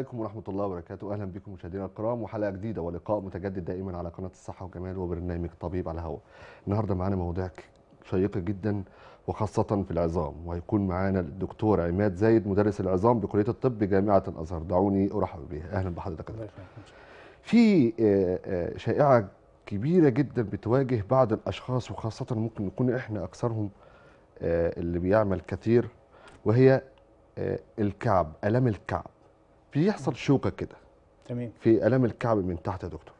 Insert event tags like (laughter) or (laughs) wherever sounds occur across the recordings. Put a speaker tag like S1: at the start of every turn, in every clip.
S1: عليكم ورحمة الله وبركاته أهلا بكم مشاهدينا الكرام وحلقة جديدة ولقاء متجدد دائما على قناة الصحة والجمال وبرنامج طبيب على الهواء النهاردة معانا مواضيع شيقة جدا وخاصة في العظام وهيكون معانا الدكتور عماد زايد مدرس العظام بكلية الطب جامعه الأزهر دعوني أرحب به أهلا بحضرتك في آه، آه، شائعة كبيرة جدا بتواجه بعض الأشخاص وخاصة ممكن نكون إحنا أكثرهم آه، اللي بيعمل كثير وهي الكعب ألم الكعب بيحصل شوكه كده تمام في الام الكعب من تحت يا دكتور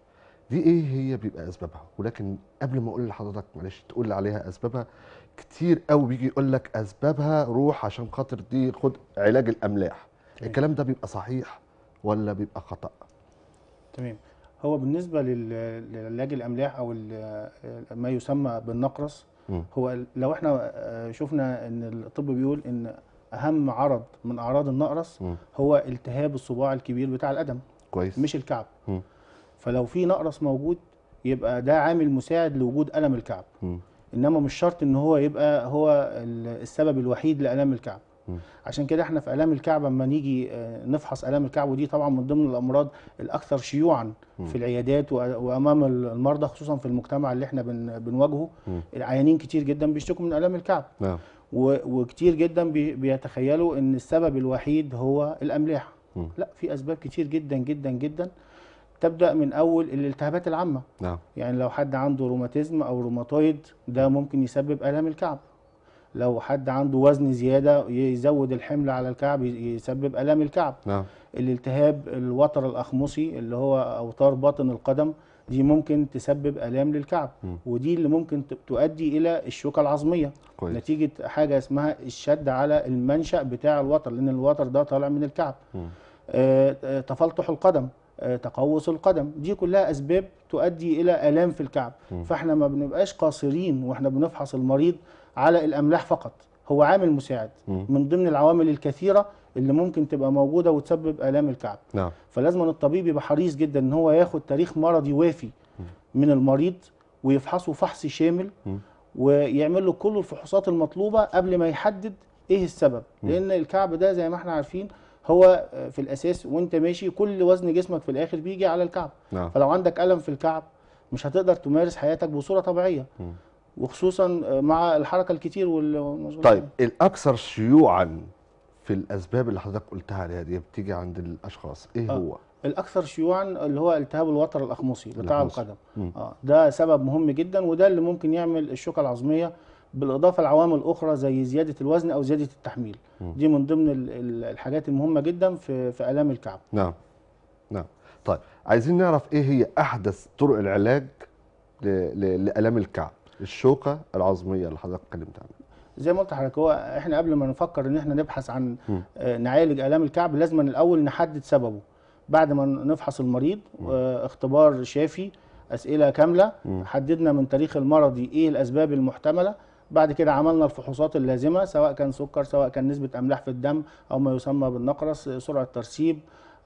S1: دي ايه هي بيبقى اسبابها ولكن قبل ما اقول لحضرتك معلش تقول لي عليها اسبابها كتير قوي بيجي يقول لك اسبابها روح عشان خاطر دي خد علاج الاملاح تمام. الكلام ده بيبقى صحيح ولا بيبقى خطا
S2: تمام هو بالنسبه للعلاج الاملاح او ما يسمى بالنقرس هو لو احنا آه، شفنا ان الطب بيقول ان اهم عرض من اعراض النقرس م. هو التهاب الصباع الكبير بتاع القدم كويس مش الكعب م. فلو في نقرس موجود يبقى ده عامل مساعد لوجود الم الكعب م. انما مش شرط ان هو يبقى هو السبب الوحيد لالام الكعب م. عشان كده احنا في الام الكعب اما نيجي آه، نفحص الام الكعب ودي طبعا من ضمن الامراض الاكثر شيوعا م. في العيادات وامام المرضى خصوصا في المجتمع اللي احنا بنواجهه العيانين كتير جدا بيشتكوا من الام الكعب نعم. وكتير جدا بيتخيلوا ان السبب الوحيد هو الاملاح م. لا في اسباب كتير جدا جدا جدا تبدا من اول الالتهابات العامه نعم. يعني لو حد عنده روماتيزم او روماتويد ده ممكن يسبب الام الكعب لو حد عنده وزن زياده يزود الحمل على الكعب يسبب الام الكعب نعم. الالتهاب الوتر الاخمصي اللي هو اوتار باطن القدم دي ممكن تسبب الام للكعب م. ودي اللي ممكن تؤدي الى الشوكه العظميه كويس. نتيجه حاجه اسمها الشد على المنشا بتاع الوتر لان الوتر ده طالع من الكعب آه, آه، تفلطح القدم آه تقوس القدم دي كلها اسباب تؤدي الى الام في الكعب م. فاحنا ما بنبقاش قاصرين واحنا بنفحص المريض على الاملاح فقط هو عامل مساعد مم. من ضمن العوامل الكثيره اللي ممكن تبقى موجوده وتسبب الام الكعب نعم. فلازم الطبيب يبقى حريص جدا ان هو ياخد تاريخ مرضي وافي مم. من المريض ويفحصه فحص شامل مم. ويعمل له كل الفحوصات المطلوبه قبل ما يحدد ايه السبب مم. لان الكعب ده زي ما احنا عارفين هو آه، في الاساس وانت ماشي كل وزن جسمك في الاخر بيجي على الكعب نعم. فلو عندك الم في الكعب مش هتقدر تمارس حياتك بصوره طبيعيه مم. وخصوصا آه، مع الحركه الكتير وال طيب
S1: الاكثر شيوعا في الاسباب اللي حضرتك قلتها عليها دي بتيجي عند الاشخاص ايه آه. هو
S2: الاكثر شيوعا اللي هو التهاب الوتر الاخمصي الأخمصي. القدم اه ده سبب مهم جدا وده اللي ممكن يعمل الشوكه العظميه بالاضافه لعوامل اخرى زي زياده الوزن او زياده التحميل م. دي من ضمن الحاجات المهمه جدا في في الام الكعب نعم
S1: نعم طيب عايزين نعرف ايه هي احدث طرق العلاج لالام الكعب الشوكه العظميه اللي حضرتك اتكلمت عنها
S2: زي ما قلت لحضرتك هو احنا قبل ما نفكر ان احنا نبحث عن آه، نعالج الام الكعب لازم الاول نحدد سببه بعد ما نفحص المريض آه، اختبار شافي اسئله كامله م. حددنا من تاريخ المرضي ايه الاسباب المحتمله بعد كده عملنا الفحوصات اللازمه سواء كان سكر سواء كان نسبه املاح في الدم او ما يسمى بالنقرس سرعه ترسيب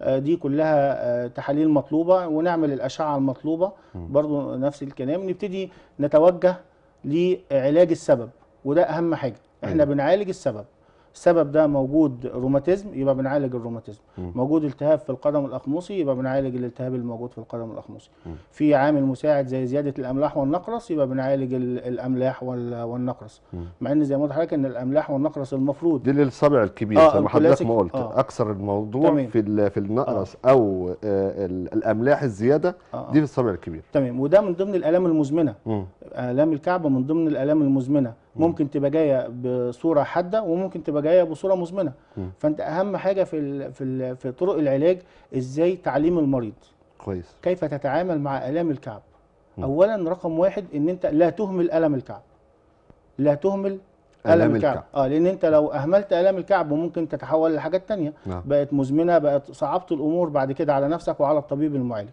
S2: آه، دي كلها آه، تحاليل مطلوبه ونعمل الاشعه المطلوبه برضو نفس الكلام نبتدي نتوجه لعلاج السبب وده اهم حاجه احنا بنعالج السبب السبب ده موجود روماتيزم يبقى بنعالج الروماتيزم موجود التهاب في القدم الاقمصي يبقى بنعالج الالتهاب الموجود في القدم الاقمصي في عامل مساعد زي زياده الاملاح والنقرس يبقى بنعالج الاملاح والنقرس مع ان زي ما قلت لحضرتك ان الاملاح والنقرس المفروض
S1: دي للصبع الكبير آه زي ما حضرتك ما قلت آه اكثر الموضوع تمام. في في النقرس
S2: آه او آه الاملاح الزياده آه دي في الصبع الكبير تمام وده من ضمن الالام المزمنه م. الام الكعبه من ضمن الالام المزمنه ممكن تبقى جايه بصوره حاده وممكن تبقى جايه بصوره مزمنه فانت اهم حاجه في الـ في الـ في طرق العلاج ازاي تعليم المريض كويس كيف تتعامل مع الام الكعب اولا رقم واحد ان انت لا تهمل الم الكعب لا تهمل الم, الكعب. الكعب اه لان انت لو اهملت الم الكعب ممكن تتحول لحاجات تانية نعم. بقت مزمنه بقت صعبت الامور بعد كده على نفسك وعلى الطبيب المعالج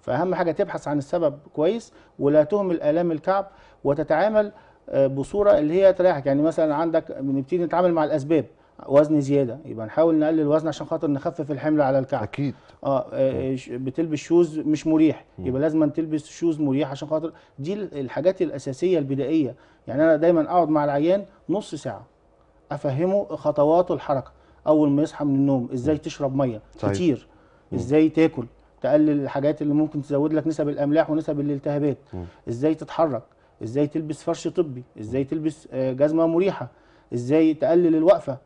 S2: فاهم حاجه تبحث عن السبب كويس ولا تهمل الام الكعب وتتعامل بصوره اللي هي تريحك يعني مثلا عندك بنبتدي نتعامل مع الاسباب وزن زياده يبقى نحاول نقلل الوزن عشان خاطر نخفف الحمل على الكعب اكيد اه, آه، بتلبس شوز مش مريح يبقى لازم تلبس شوز مريح عشان خاطر دي الحاجات الاساسيه البدائيه يعني انا دايما اقعد مع العيان نص ساعه افهمه خطوات الحركه اول ما يصحى من النوم ازاي تشرب ميه صحيح. كتير ازاي تاكل تقلل الحاجات اللي ممكن تزود لك نسب الاملاح ونسب الالتهابات ازاي تتحرك ازاي تلبس فرش طبي ازاي تلبس آه، جزمه مريحه ازاي تقلل الوقفه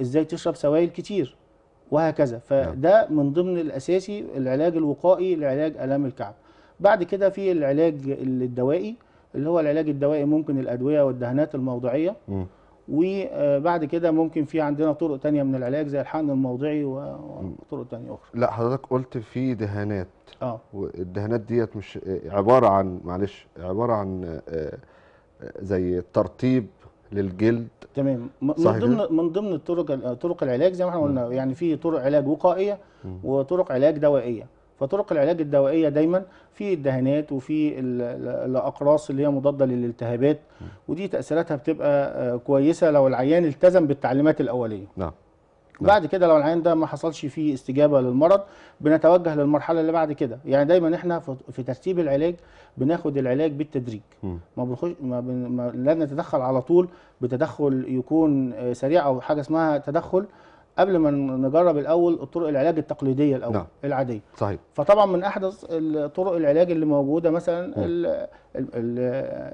S2: ازاي تشرب سوائل كتير وهكذا نعم. فده من ضمن الاساسي العلاج الوقائي لعلاج الام الكعب بعد كده في العلاج الدوائي اللي هو العلاج الدوائي ممكن الادويه والدهانات الموضعيه م. وبعد كده ممكن في عندنا طرق تانية من العلاج زي الحقن الموضعي وطرق تانية أخرى
S1: لا حضرتك قلت في دهانات اه والدهانات ديت مش عبارة عن معلش عبارة عن آه، آه، زي ترطيب للجلد تمام من ضمن
S2: من ضمن طرق طرق العلاج زي ما احنا قلنا يعني في طرق علاج وقائيه وطرق علاج دوائيه فطرق العلاج الدوائيه دايما في الدهانات وفي الاقراص اللي هي مضاده للالتهابات ودي تاثيراتها بتبقى آه، كويسه لو العيان التزم بالتعليمات الاوليه نعم. نعم بعد كده لو العيان ده ما حصلش فيه استجابه للمرض بنتوجه للمرحله اللي بعد كده يعني دايما احنا في ترتيب العلاج بناخد العلاج بالتدريج ما بنخش ما, بن... ما لا نتدخل على طول بتدخل يكون آه، سريع او حاجه اسمها تدخل قبل ما نجرب الاول طرق العلاج التقليديه الاول نعم. العاديه صحيح فطبعا من احدث طرق العلاج اللي موجوده مثلا الـ الـ الـ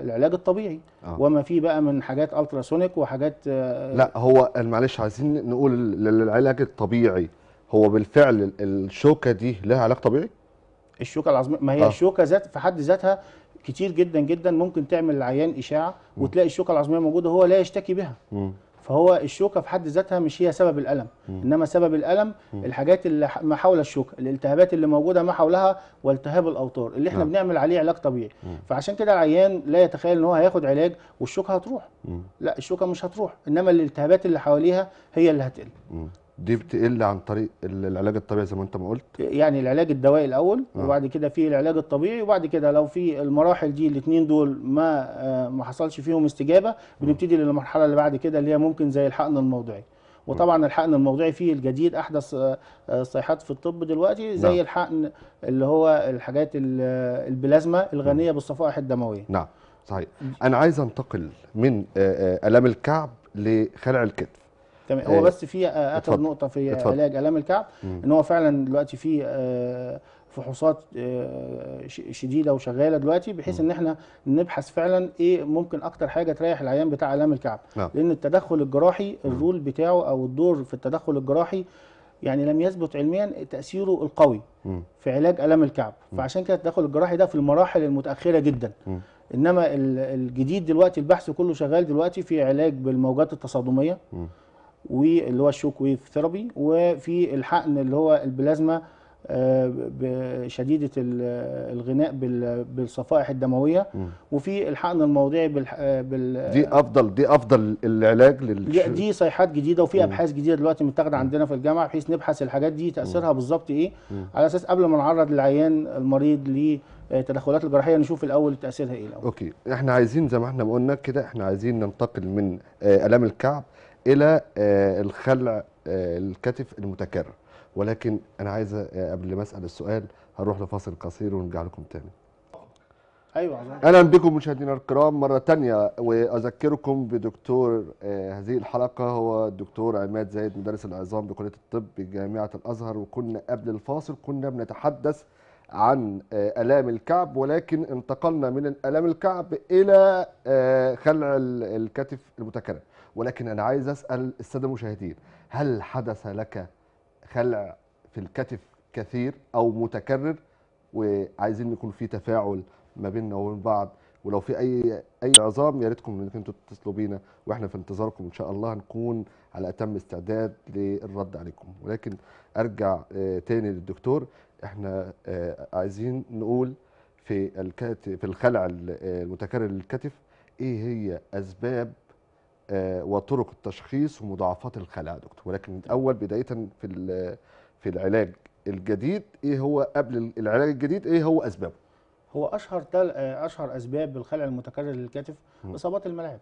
S2: العلاج الطبيعي آه. وما فيه بقى من حاجات التراسونيك وحاجات آه، لا
S1: هو معلش عايزين نقول للعلاج الطبيعي هو بالفعل الشوكه دي لها علاج طبيعي
S2: الشوكه العظميه ما هي آه. الشوكه ذات في حد ذاتها كتير جدا جدا ممكن تعمل العيان اشاعه وتلاقي الشوكه العظميه موجوده هو لا يشتكي بها م. فهو الشوكه في حد ذاتها مش هي سبب الالم م. انما سبب الالم م. الحاجات اللي ما حول الشوكه الالتهابات اللي موجوده ما حولها والتهاب الاوتار اللي احنا م. نعم. بنعمل عليه علاج طبيعي م. فعشان كده العيان لا يتخيل ان هو هياخد علاج والشوكه هتروح م. لا الشوكه مش هتروح انما الالتهابات اللي حواليها هي اللي هتقل
S1: م. دي بتقل عن طريق العلاج الطبيعي زي ما انت ما قلت
S2: يعني العلاج الدوائي الاول آه. وبعد كده في العلاج الطبيعي وبعد كده لو في المراحل دي الاثنين دول ما آه، ما حصلش فيهم استجابه آه. بنبتدي للمرحله اللي بعد كده اللي هي ممكن زي الحقن الموضعي وطبعا آه. الحقن الموضعي فيه الجديد احدث صيحات في الطب دلوقتي زي نعم. الحقن اللي هو الحاجات البلازما الغنيه بالصفائح الدمويه
S1: نعم صحيح انا عايز انتقل من الام الكعب لخلع
S2: الكتف تمام إيه. هو بس في اخر آه، نقطه في اتفضل. علاج الام الكعب ان هو فعلا دلوقتي في آه، فحوصات آه، شديده وشغاله دلوقتي بحيث ان احنا نبحث فعلا ايه ممكن اكتر حاجه تريح العيان بتاع الام الكعب لا. نعم. لان التدخل الجراحي الرول بتاعه او الدور في التدخل الجراحي يعني لم يثبت علميا تاثيره القوي م. في علاج الام الكعب م. فعشان كده التدخل الجراحي ده في المراحل المتاخره جدا م. انما الجديد دلوقتي البحث كله شغال دلوقتي في علاج بالموجات التصادميه واللي هو الشوك ويف ثيرابي وفي الحقن اللي هو البلازما آه، شديده الغناء بالصفائح الدمويه وفي الحقن الموضعي بال دي
S1: افضل دي افضل العلاج لل دي
S2: صيحات جديده وفي ابحاث جديده دلوقتي متاخده عندنا في الجامعه بحيث نبحث الحاجات دي تاثيرها بالظبط ايه مم. على اساس قبل ما نعرض العيان المريض للتدخلات آه، الجراحيه نشوف الاول تاثيرها ايه الاول
S1: اوكي احنا عايزين زي ما احنا قلنا كده احنا عايزين ننتقل من آه، الام الكعب الى آه، الخلع آه، الكتف المتكرر ولكن انا عايز آه، قبل ما اسال السؤال هنروح لفاصل قصير ونرجع لكم تاني
S2: ايوه اهلا بكم
S1: مشاهدينا الكرام مره تانية واذكركم بدكتور هذه الحلقه هو الدكتور عماد زايد مدرس العظام بكليه الطب بجامعه الازهر وكنا قبل الفاصل كنا بنتحدث عن الام الكعب ولكن انتقلنا من الام الكعب الى خلع الكتف المتكرر ولكن انا عايز اسال الساده المشاهدين هل حدث لك خلع في الكتف كثير او متكرر وعايزين يكون في تفاعل ما بيننا وبين بعض ولو في اي اي عظام يا ريتكم انكم انتم تتصلوا بينا واحنا في انتظاركم ان شاء الله هنكون على اتم استعداد للرد عليكم ولكن ارجع آه، تاني للدكتور احنا آه، عايزين نقول في الكتف في الخلع آه، المتكرر للكتف ايه هي اسباب آه، وطرق التشخيص ومضاعفات الخلع دكتور ولكن الاول بدايه في في العلاج الجديد ايه هو قبل العلاج الجديد ايه هو اسبابه
S2: هو اشهر تل... آه، اشهر اسباب الخلع المتكرر للكتف اصابات الملاعب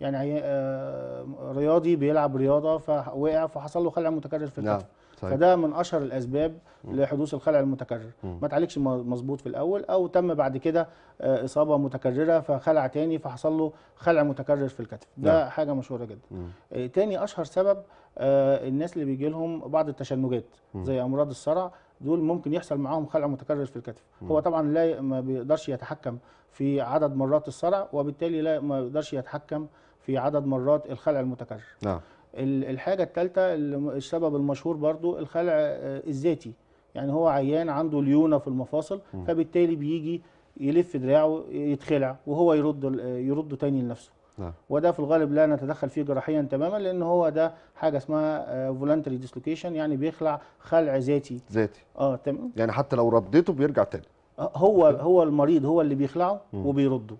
S2: يعني آه، رياضي بيلعب رياضه فوقع فحصل له خلع متكرر في الكتف نعم. طيب. فده من اشهر الاسباب م. لحدوث الخلع المتكرر م. ما اتعالجش مظبوط في الاول او تم بعد كده آه، اصابه متكرره فخلع تاني فحصل له خلع متكرر في الكتف ده م. نعم. حاجه مشهوره جدا م. آه، تاني اشهر سبب آه، الناس اللي بيجي لهم بعض التشنجات زي امراض الصرع دول ممكن يحصل معاهم خلع متكرر في الكتف م. هو طبعا لا ما بيقدرش يتحكم في عدد مرات الصرع وبالتالي لا ما بيقدرش يتحكم في عدد مرات الخلع المتكرر نعم الحاجه الثالثه السبب المشهور برضو الخلع آه، الذاتي يعني هو عيان عنده ليونه في المفاصل فبالتالي بيجي يلف دراعه يتخلع وهو يرد آه، يرده تاني لنفسه نعم. وده في الغالب لا نتدخل فيه جراحيا تماما لان هو ده حاجه اسمها فولنتري آه، ديسلوكيشن يعني بيخلع خلع ذاتي ذاتي اه تمام يعني حتى لو رديته بيرجع تاني هو هو المريض هو اللي بيخلعه وبيرده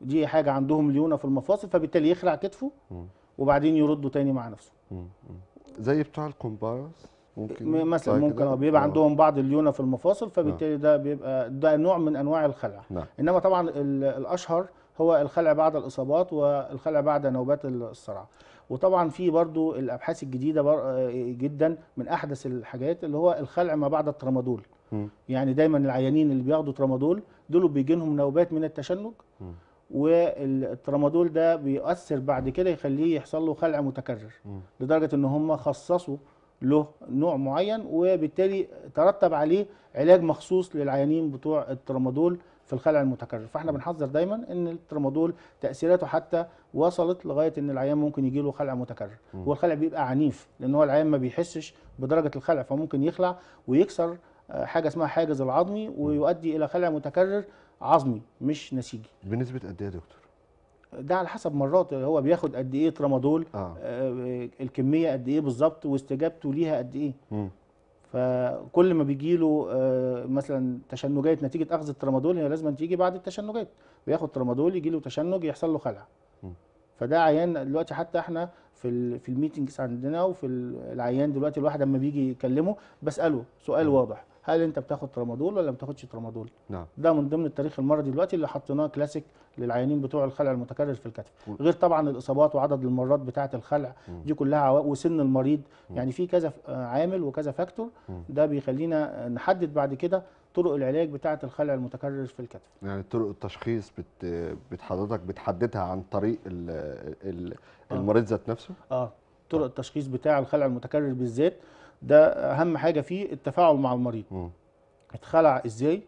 S2: دي حاجه عندهم ليونه في المفاصل فبالتالي يخلع كتفه م. وبعدين يردوا تاني مع نفسه
S1: زي بتاع الكومبارس ممكن مثلا ممكن اه بيبقى عندهم
S2: بعض الليونه في المفاصل فبالتالي آه. ده بيبقى ده نوع من انواع الخلع نعم. انما طبعا الاشهر هو الخلع بعد الاصابات والخلع بعد نوبات الصرع وطبعا في برضو الابحاث الجديده بر... آه، جدا من احدث الحاجات اللي هو الخلع ما بعد الترامادول يعني دايما العيانين اللي بياخدوا ترامادول دول بيجي لهم نوبات من التشنج والترامادول ده بيؤثر بعد كده يخليه يحصل له خلع متكرر لدرجه ان هم خصصوا له نوع معين وبالتالي ترتب عليه علاج مخصوص للعيانين بتوع الترامادول في الخلع المتكرر فاحنا بنحذر دايما ان الترامادول تاثيراته حتى وصلت لغايه ان العيان ممكن يجي له خلع متكرر والخلع بيبقى عنيف لان هو العيان ما بيحسش بدرجه الخلع فممكن يخلع ويكسر آه، حاجه اسمها حاجز العظمي ويؤدي الى خلع متكرر عظمي مش نسيجي بنسبه قد ايه يا دكتور ده على حسب مرات هو بياخد قد ايه ترامادول آه. آه الكميه قد ايه بالظبط واستجابته ليها قد ايه م. فكل ما بيجي له آه مثلا تشنجات نتيجه اخذ الترامادول هي لازم تيجي بعد التشنجات بياخد ترامادول يجي له تشنج يحصل له خلع م. فده عيان دلوقتي حتى احنا في في الميتنجز عندنا وفي العيان دلوقتي الواحد لما بيجي يكلمه بساله سؤال م. واضح هل انت بتاخد ترامادول ولا ما بتاخدش ترامادول نعم ده من ضمن التاريخ المرضي دلوقتي اللي حطيناه كلاسيك للعيانين بتوع الخلع المتكرر في الكتف غير طبعا الاصابات وعدد المرات بتاعه الخلع دي كلها وسن المريض يعني في كذا آه، عامل وكذا فاكتور ده بيخلينا نحدد بعد كده طرق العلاج بتاعه الخلع المتكرر في الكتف
S1: يعني طرق التشخيص بت حضرتك بتحددها عن طريق ال آه. المريض ذات نفسه
S2: اه طرق طيب. التشخيص بتاع الخلع المتكرر بالذات ده اهم حاجه فيه التفاعل مع المريض م. اتخلع ازاي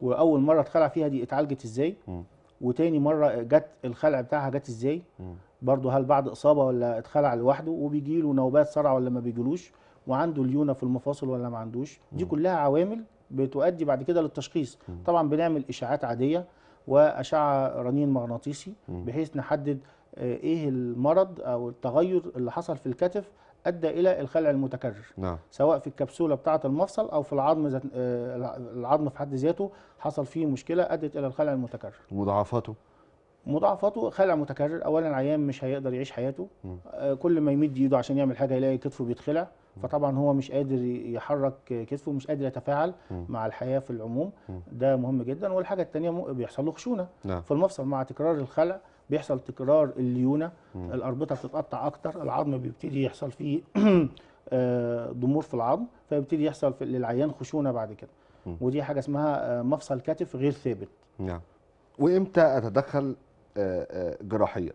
S2: واول مره اتخلع فيها دي اتعالجت ازاي م. وتاني مره جت الخلع بتاعها جت ازاي برضه هل بعد اصابه ولا اتخلع لوحده وبيجي له نوبات صرع ولا ما بيجيلوش وعنده ليونه في المفاصل ولا ما عندوش دي كلها عوامل بتؤدي بعد كده للتشخيص م. طبعا بنعمل اشاعات عاديه واشعه رنين مغناطيسي بحيث نحدد آه، ايه المرض او التغير اللي حصل في الكتف ادى الى الخلع المتكرر نعم. سواء في الكبسوله بتاعه المفصل او في العظم زت... آه، العظم في حد ذاته حصل فيه مشكله ادت الى الخلع المتكرر
S1: مضاعفاته
S2: مضاعفاته خلع متكرر اولا عيان مش هيقدر يعيش حياته م. آه، كل ما يمد ايده عشان يعمل حاجه يلاقي كتفه بيتخلع فطبعا هو مش قادر يحرك كتفه مش قادر يتفاعل م. مع الحياه في العموم م. ده مهم جدا والحاجه الثانيه بيحصل له خشونه نعم. في المفصل مع تكرار الخلع بيحصل تكرار الليونه الاربطه بتتقطع اكتر العظم بيبتدي يحصل فيه آه، ضمور في العظم فيبتدي يحصل في للعيان خشونه بعد كده مم. ودي حاجه اسمها آه، مفصل كتف غير ثابت نعم وامتى
S1: اتدخل آه، جراحيا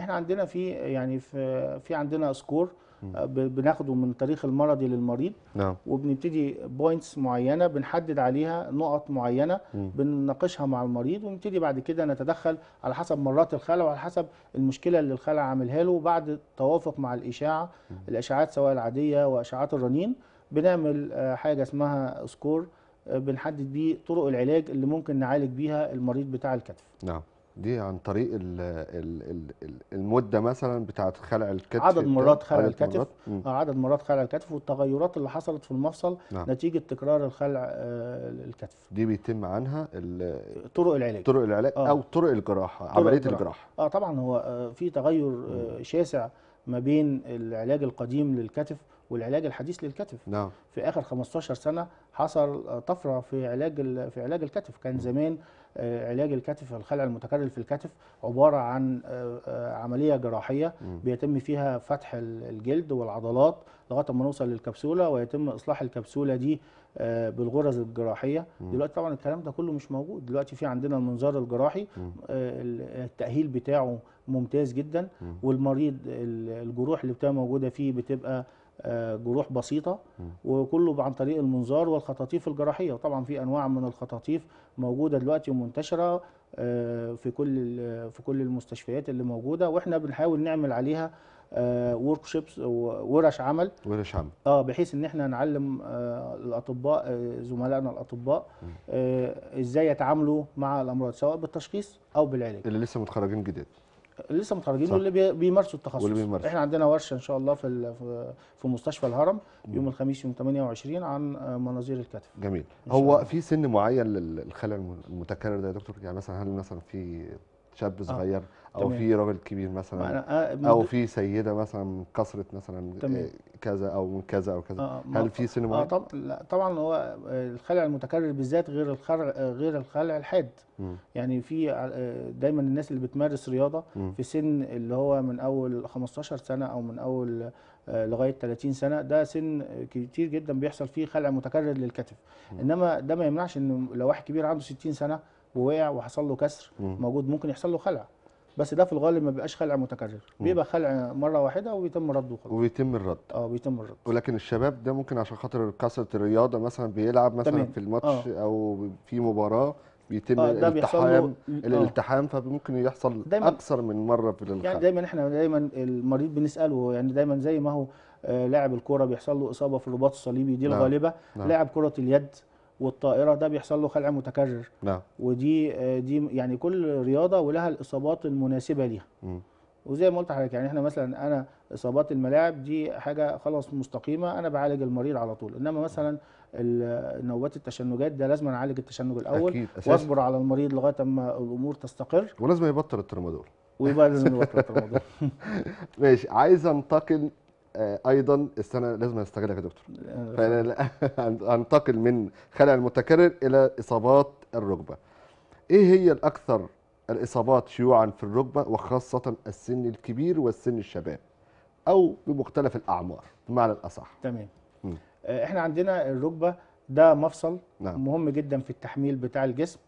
S2: احنا عندنا في يعني في في عندنا سكور آه، بناخده من التاريخ المرضي للمريض نعم. وبنبتدي بوينتس معينه بنحدد عليها نقط معينه م. بنناقشها مع المريض ونبتدي بعد كده نتدخل على حسب مرات الخلع وعلى حسب المشكله اللي الخلع عاملها له بعد توافق مع الاشاعه م. الاشعاعات سواء العاديه واشعاعات الرنين بنعمل آه، حاجه اسمها سكور آه، بنحدد بيه طرق العلاج اللي ممكن نعالج بيها المريض بتاع الكتف
S1: نعم دي عن طريق الـ الـ الـ المده مثلا بتاعه خلع الكتف عدد مرات خلع الكتف مرات. آه،
S2: عدد مرات خلع الكتف والتغيرات اللي حصلت في المفصل نعم. نتيجه تكرار الخلع آه، الكتف
S1: دي بيتم عنها طرق العلاج طرق العلاج آه. او طرق الجراحه طرق عمليه الجراحة. الجراحه
S2: اه طبعا هو آه، في تغير شاسع ما بين العلاج القديم للكتف والعلاج الحديث للكتف نعم. في اخر 15 سنه حصل آه، طفره في علاج في علاج الكتف كان زمان آه، علاج الكتف الخلع المتكرر في الكتف عباره عن آه، عمليه جراحيه بيتم فيها فتح الجلد والعضلات لغايه ما نوصل للكبسوله ويتم اصلاح الكبسوله دي بالغرز الجراحيه دلوقتي طبعا الكلام ده كله مش موجود دلوقتي في عندنا المنظار الجراحي التاهيل بتاعه ممتاز جدا والمريض الجروح اللي بتبقى موجوده فيه بتبقى آه، جروح بسيطه وكله عن طريق المنظار والخطاطيف الجراحيه وطبعا في انواع من الخطاطيف موجوده دلوقتي ومنتشره آه، في كل آه، في كل المستشفيات اللي موجوده واحنا بنحاول نعمل عليها ورك شيبس ورش عمل ورش عمل اه بحيث ان احنا نعلم الاطباء زملائنا الاطباء ازاي يتعاملوا مع الامراض سواء بالتشخيص او بالعلاج
S1: اللي لسه متخرجين جديد
S2: لسه متخرجين واللي بيمارسوا التخصص واللي بيمارس. احنا عندنا ورشه ان شاء الله في في مستشفى الهرم يوم الخميس يوم 28 عن مناظير الكتف
S1: جميل هو في سن معين للخلع المتكرر ده يا دكتور يعني مثلا هل مثلا في شاب آه. صغير آه. او تمام. في راجل كبير مثلا آه، او في سيده مثلا من كثره مثلا آه، تمام. كذا او من كذا او كذا آه هل في سينما آه طب
S2: لا طبعا هو آه، الخلع المتكرر بالذات غير الخلع غير الخلع الحاد يعني في دايما الناس اللي بتمارس رياضه م. في سن اللي هو من اول 15 سنه او من اول لغايه 30 سنه ده سن كتير جدا بيحصل فيه خلع متكرر للكتف م. انما ده ما يمنعش ان لو واحد كبير عنده 60 سنه ووقع وحصل له كسر م. موجود ممكن يحصل له خلع بس ده في الغالب ما بيبقاش خلع متكرر بيبقى خلع مره واحده وبيتم رده
S1: خلاص وبيتم الرد
S2: اه بيتم الرد
S1: ولكن الشباب ده ممكن عشان خاطر كثره الرياضه مثلا بيلعب مثلا تمام. في الماتش آه. او في مباراه بيتم آه الالتحام اه. الالتحام فممكن يحصل اكثر من مره في يعني الخلع
S2: يعني دايما احنا دايما المريض بنساله يعني دايما زي ما هو آه، لاعب الكوره بيحصل له اصابه في الرباط الصليبي دي نعم. الغالبه نعم. لاعب كره اليد والطائره ده بيحصل له خلع متكرر نعم ودي دي يعني كل رياضه ولها الاصابات المناسبه ليها وزي ما قلت لحضرتك يعني احنا مثلا انا اصابات الملاعب دي حاجه خلاص مستقيمه انا بعالج المريض على طول انما مثلا نوبات التشنجات ده لازم اعالج التشنج الاول أكيد. واصبر على المريض لغايه اما الامور تستقر
S1: ولازم يبطل الترمادول ويبقى لازم يبطل الترمادول (laughs) ماشي عايز انتقل آه، ايضا السنه لازم نستغلها يا دكتور آه، (laughs) هننتقل من خلع المتكرر الى اصابات الركبه ايه هي الاكثر الاصابات شيوعا في الركبه وخاصه السن الكبير والسن الشباب او
S2: بمختلف الاعمار بمعنى الاصح تمام آه، احنا عندنا الركبه ده مفصل نعم. مهم جدا في التحميل بتاع الجسم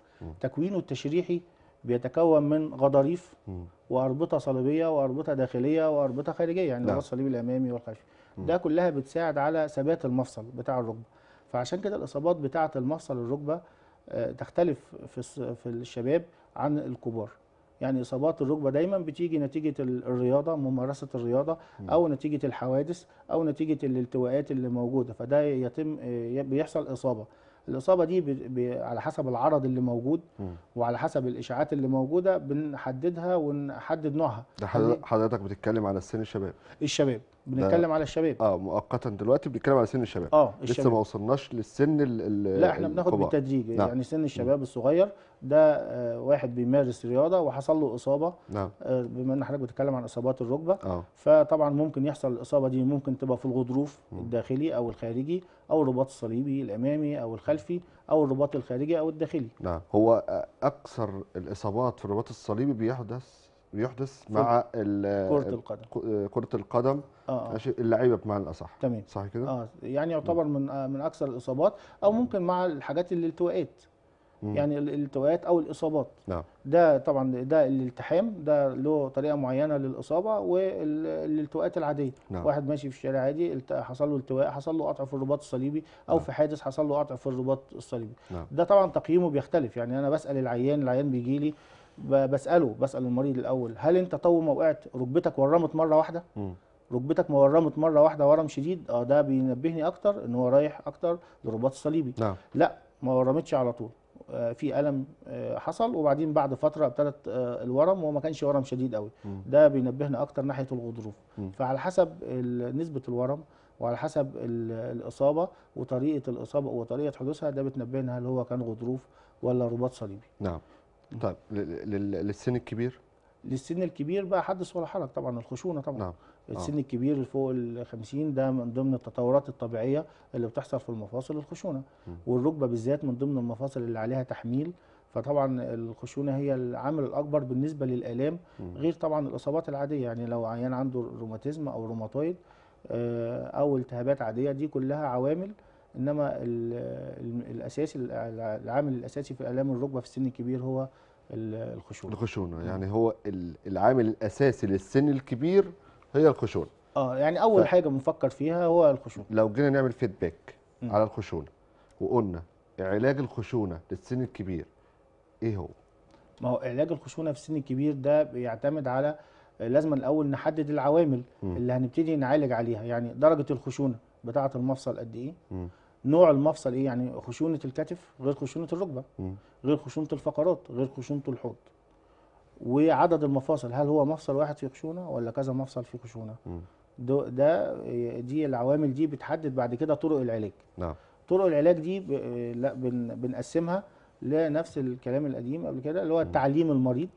S2: تكوينه التشريحي بيتكون من غضاريف واربطه صليبيه واربطه داخليه واربطه خارجيه يعني نعم. الرباط الصليبي الامامي والخلفي ده كلها بتساعد على ثبات المفصل بتاع الركبه فعشان كده الاصابات بتاعه المفصل الركبه آه، تختلف في في الشباب عن الكبار يعني اصابات الركبه دايما بتيجي نتيجه الرياضه ممارسه الرياضه او نتيجه الحوادث او نتيجه الالتواءات اللي موجوده فده يتم آه، بيحصل اصابه الاصابه دي بي بي على حسب العرض اللي موجود م. وعلى حسب الاشاعات اللي موجوده بنحددها ونحدد نوعها ده
S1: حضرتك يعني بتتكلم على السن الشباب الشباب بنتكلم على الشباب اه مؤقتا دلوقتي بنتكلم على سن الشباب اه الشباب. لسه ما وصلناش للسن ال لا احنا بناخد بالتدريج نعم. يعني سن الشباب
S2: الصغير ده آه واحد بيمارس رياضه وحصل له اصابه نعم. آه بما ان حضرتك بتتكلم عن اصابات الركبه آه. فطبعا ممكن يحصل الاصابه دي ممكن تبقى في الغضروف م. الداخلي او الخارجي او الرباط الصليبي الامامي او الخلفي او الرباط الخارجي او الداخلي
S1: نعم هو اكثر الاصابات في الرباط الصليبي بيحدث بيحدث مع كرة القدم كرة القدم آه. آه.
S2: اللعيبه بمعنى الاصح تمام صح كده؟ اه يعني يعتبر من آه، من اكثر الاصابات او ممكن مع الحاجات الالتواءات يعني الالتواءات او الاصابات نعم ده طبعا ده الالتحام ده له طريقه معينه للاصابه والالتواءات العاديه نعم. واحد ماشي في الشارع عادي حصل له التواء حصل له قطع في الرباط الصليبي او نعم. في حادث حصل له قطع في الرباط الصليبي نعم. ده طبعا تقييمه بيختلف يعني انا بسال العيان العيان بيجي لي بساله بسال المريض الاول هل انت طول ما وقعت ركبتك ورمت مره واحده ركبتك مورمت مره واحده ورم شديد اه ده بينبهني اكتر ان هو رايح اكتر للرباط الصليبي نعم. لا ما ورمتش على طول آه في الم آه حصل وبعدين بعد فتره ابتدت آه الورم وما كانش ورم شديد قوي مم. ده بينبهنا اكتر ناحيه الغضروف فعلى حسب نسبه الورم وعلى حسب الاصابه وطريقه الاصابه وطريقه حدوثها ده بتنبهنا هل هو كان غضروف ولا رباط صليبي نعم طيب للسن الكبير للسن الكبير بقى حدث ولا حرج طبعا الخشونه طبعا نعم. السن آه. الكبير اللي فوق ال 50 ده من ضمن التطورات الطبيعيه اللي بتحصل في المفاصل الخشونه والركبه بالذات من ضمن المفاصل اللي عليها تحميل فطبعا الخشونه هي العامل الاكبر بالنسبه للالام م. غير طبعا الاصابات العاديه يعني لو عيان عنده روماتيزم او روماتويد آه، او التهابات عاديه دي كلها عوامل انما الاساسي العامل الاساسي في الام الركبه في السن الكبير هو الخشونه
S1: الخشونه يعني هو العامل الاساسي للسن الكبير هي الخشونه
S2: اه يعني اول ف... حاجه
S1: بنفكر فيها هو الخشونه لو جينا نعمل فيدباك على الخشونه وقلنا علاج الخشونه للسن الكبير ايه هو
S2: ما هو علاج الخشونه في السن الكبير ده بيعتمد على لازم الاول نحدد العوامل م. اللي هنبتدي نعالج عليها يعني درجه الخشونه بتاعه المفصل قد ايه م. نوع المفصل ايه يعني خشونه الكتف غير خشونه الركبه غير خشونه الفقرات غير خشونه الحوض وعدد المفاصل هل هو مفصل واحد في خشونه ولا كذا مفصل في خشونه ده, ده دي العوامل دي بتحدد بعد كده طرق العلاج نعم طرق العلاج دي لا بن... بنقسمها لنفس الكلام القديم قبل كده اللي هو تعليم المريض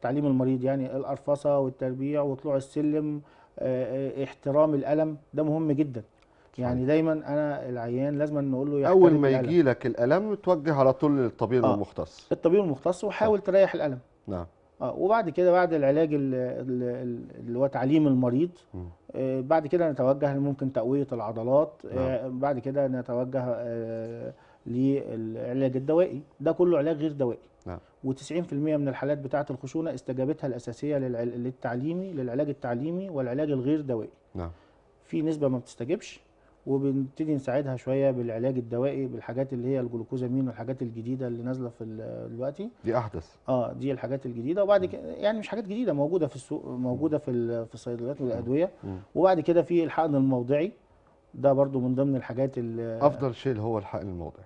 S2: تعليم المريض يعني الارفصه والتربيع وطلوع السلم اه... احترام الالم ده مهم جدا يعني دايما انا العيان لازم نقول له اول ما يجي
S1: لك الالم توجه على طول للطبيب آه. المختص
S2: الطبيب المختص وحاول آه. تريح الالم نعم اه وبعد كده بعد العلاج اللي هو تعليم المريض آه بعد كده نتوجه ممكن تقويه العضلات آه، نعم. آه بعد كده نتوجه آه للعلاج الدوائي ده كله علاج غير دوائي نعم. و90% من الحالات بتاعه الخشونه استجابتها الاساسيه للعل... للتعليمي للعلاج التعليمي والعلاج الغير دوائي نعم. في نسبه ما بتستجبش وبنبتدي نساعدها شويه بالعلاج الدوائي بالحاجات اللي هي الجلوكوزامين والحاجات الجديده اللي نازله في دلوقتي دي احدث اه دي الحاجات الجديده وبعد كده يعني مش حاجات جديده موجوده في السوق موجوده في في الصيدليات والادويه وبعد كده في الحقن الموضعي ده برضو من ضمن الحاجات اللي افضل
S1: شيء هو الحقن الموضعي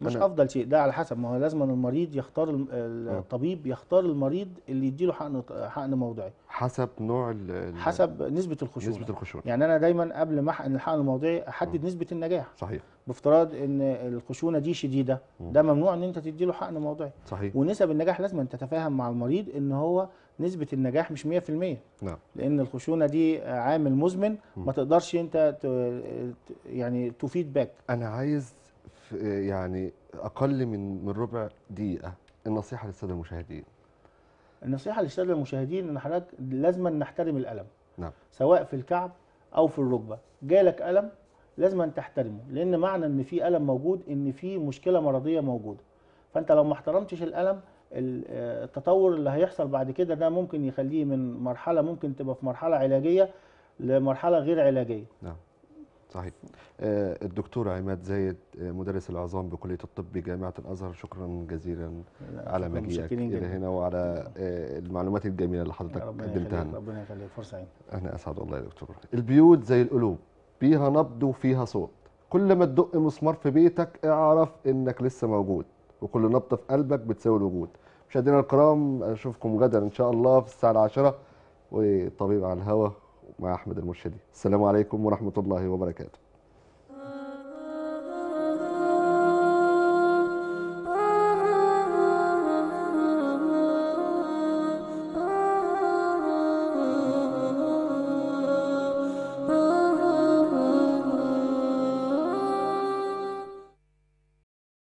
S2: مش أنا... افضل شيء ده على حسب ما هو لازم المريض يختار آه. الطبيب يختار المريض اللي يديله حقن حقن موضعي
S1: حسب نوع ال...
S2: حسب نسبه الخشونه نسبه الخشونه يعني انا دايما قبل ما احقن الحقن الموضعي احدد آه. نسبه النجاح صحيح بافتراض ان الخشونه دي شديده م. ده ممنوع ان انت تديله حقن موضعي صحيح ونسب النجاح لازم تتفاهم مع المريض ان هو نسبة النجاح مش 100% نعم لأن الخشونة دي عامل مزمن ما تقدرش أنت يعني تو فيدباك أنا عايز في يعني اقل من من ربع دقيقه النصيحه للساده المشاهدين النصيحه للساده المشاهدين ان حضرتك لازم نحترم الالم نعم سواء في الكعب او في الركبه جالك الم لازم أن تحترمه لان معنى ان في الم موجود ان في مشكله مرضيه موجوده فانت لو ما احترمتش الالم آه، التطور اللي هيحصل بعد كده ده ممكن يخليه من مرحله ممكن تبقى في مرحله علاجيه لمرحله غير علاجيه
S1: نعم صحيح آه، الدكتور عماد زايد آه، مدرس العظام بكليه الطب بجامعه الازهر شكرا جزيلا على مجيئك الى هنا وعلى آه، المعلومات الجميله اللي حضرتك قدمتها لنا
S2: ربنا يخليك فرصه عين
S1: انا اسعد والله يا دكتور البيوت زي القلوب فيها نبض وفيها صوت كل ما تدق مسمار في بيتك اعرف انك لسه موجود وكل نبضه في قلبك بتساوي الوجود مشاهدينا الكرام اشوفكم غدا ان شاء الله في الساعه العاشرة وطبيب على الهوا مع أحمد المرشدي السلام عليكم ورحمة الله وبركاته